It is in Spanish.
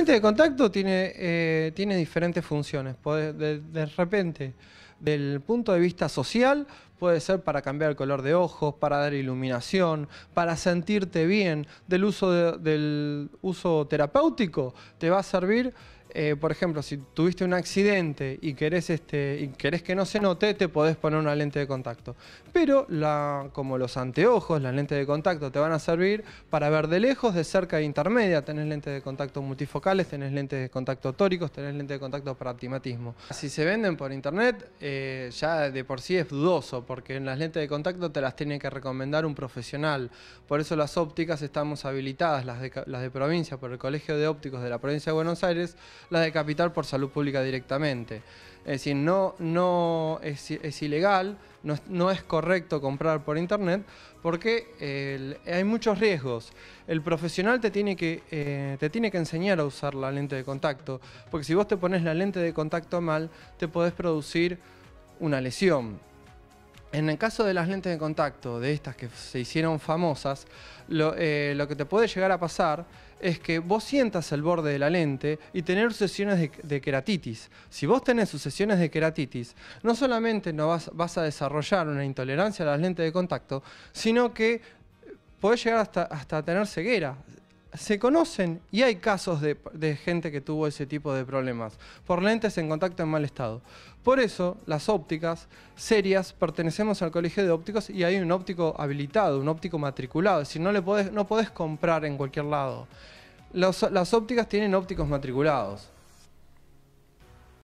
Lente de contacto tiene, eh, tiene diferentes funciones. de, repente, del punto de vista social, puede ser para cambiar el color de ojos, para dar iluminación, para sentirte bien. Del uso, del uso terapéutico, te va a servir eh, por ejemplo, si tuviste un accidente y querés, este, que no se note, te podés poner una lente de contacto. Pero la, como los anteojos, la lente de contacto te van a servir para ver de lejos, de cerca e intermedia. Tenés lentes de contacto multifocales, tenés lentes de contacto tóricos, tenés lentes de contacto para optimatismo. Si se venden por internet, eh, ya de por sí es dudoso, porque en las lentes de contacto te las tiene que recomendar un profesional. Por eso las ópticas estamos habilitadas, las de, las de provincia, por el Colegio de Ópticos de la Provincia de Buenos Aires, la capital por salud pública directamente. Es decir, no, no es, ilegal, no, es, correcto comprar por internet porque hay muchos riesgos. El profesional te tiene, que, eh, te tiene que enseñar a usar la lente de contacto, porque si vos te pones la lente de contacto mal, te podés producir una lesión. En el caso de las lentes de contacto, de estas que se hicieron famosas, eh, lo, que te puede llegar a pasar es que vos sientas el borde de la lente y tener sesiones de, de queratitis. Si vos tenés sucesiones de queratitis, no solamente no vas, a desarrollar una intolerancia a las lentes de contacto, sino que podés llegar hasta, hasta tener ceguera se conocen y hay casos de, gente que tuvo ese tipo de problemas por lentes en contacto en mal estado. Por eso, las ópticas serias pertenecemos al colegio de ópticos y hay un óptico habilitado, un óptico matriculado. Si no le podés, no podés comprar en cualquier lado. las ópticas tienen ópticos matriculados.